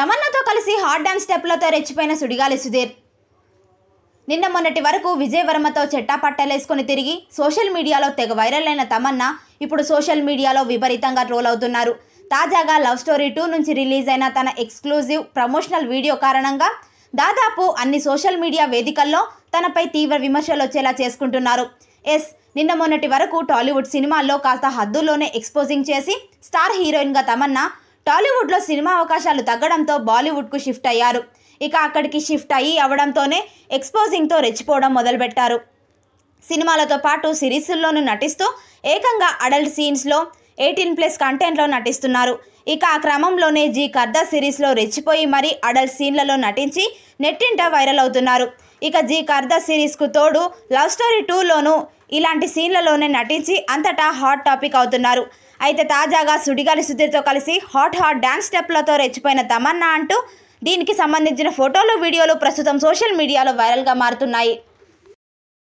తమన్నాతో కలిసి hot dance స్టెప్లతో రెచ్చిపోయిన సుడిగాలి సుధీర్ నిన్న మొన్నటి వరకు విజయవర్మతో చెట్టా పట్టలేసుకుని తిరిగి సోషల్ మీడియాలో తెగ వైరల్ అయిన తమన్నా ఇప్పుడు సోషల్ మీడియాలో విపరీతంగా ట్రోల్ అవుతున్నారు తాజాగా లవ్ స్టోరీ టూ నుంచి రిలీజ్ అయిన తన ఎక్స్క్లూజివ్ ప్రమోషనల్ వీడియో కారణంగా దాదాపు అన్ని సోషల్ మీడియా వేదికల్లో తనపై తీవ్ర విమర్శలు వచ్చేలా చేసుకుంటున్నారు ఎస్ నిన్న మొన్నటి వరకు టాలీవుడ్ సినిమాల్లో కాస్త హద్దుల్లోనే ఎక్స్పోజింగ్ చేసి స్టార్ హీరోయిన్గా తమన్నా టాలీవుడ్లో సినిమా అవకాశాలు తగ్గడంతో బాలీవుడ్కు షిఫ్ట్ అయ్యారు ఇక అక్కడికి షిఫ్ట్ అయ్యి అవడంతోనే ఎక్స్పోజింగ్తో రెచ్చిపోవడం మొదలుపెట్టారు సినిమాలతో పాటు సిరీస్ల్లోనూ నటిస్తూ ఏకంగా అడల్ట్ సీన్స్లో ఎయిటీన్ ప్లస్ కంటెంట్లో నటిస్తున్నారు ఇక ఆ క్రమంలోనే జీ కర్దా సిరీస్లో రెచ్చిపోయి మరీ అడల్ట్ సీన్లలో నటించి నెట్టింట వైరల్ అవుతున్నారు ఇక జీ కర్ద సిరీస్కు తోడు లవ్ స్టోరీ టూలోనూ ఇలాంటి సీన్లలోనే నటించి అంతటా హాట్ టాపిక్ అవుతున్నారు అయితే తాజాగా సుడిగాలి సుధీర్తో కలిసి హాట్ హాట్ డ్యాన్స్ స్టెప్లతో రెచ్చిపోయిన తమన్నా అంటూ దీనికి సంబంధించిన ఫోటోలు వీడియోలు ప్రస్తుతం సోషల్ మీడియాలో వైరల్గా మారుతున్నాయి